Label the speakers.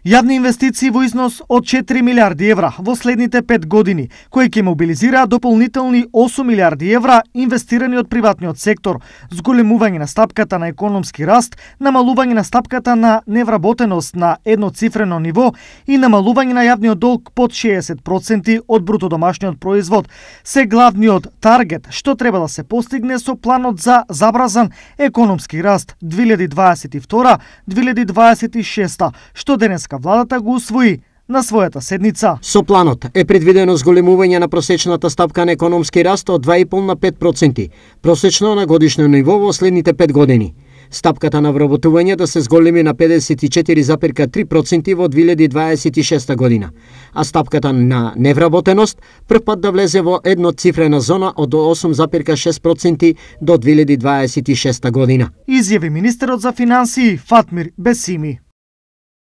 Speaker 1: Јавни инвестиции во износ од 4 милиарди евра во следните 5 години, кои ќе мобилизираат дополнителни 8 милиарди евра инвестирани од приватниот сектор, зголемување на стапката на економски раст, намалување на стапката на невработеност на едноцифрено ниво и намалување на јавниот долг под 60% од бруто домашниот производ, се главниот таргет што треба да се постигне со планот за забразан економски раст 2022-2026, што денес Македонска владата го усвои на својата седница.
Speaker 2: Со планот
Speaker 1: е предвидено
Speaker 2: зголемување на просечната стапка на економски раст од 2,5 на 5%, просечно на годишно ниво во следните 5 години. Стапката на вработување да се зголеми на 54,3% во 2026 година, а стапката на невработеност првпат да влезе во едно зона од 8,6% до
Speaker 3: 2026 година. Изјави министерот за финансии Фатмир Бесими.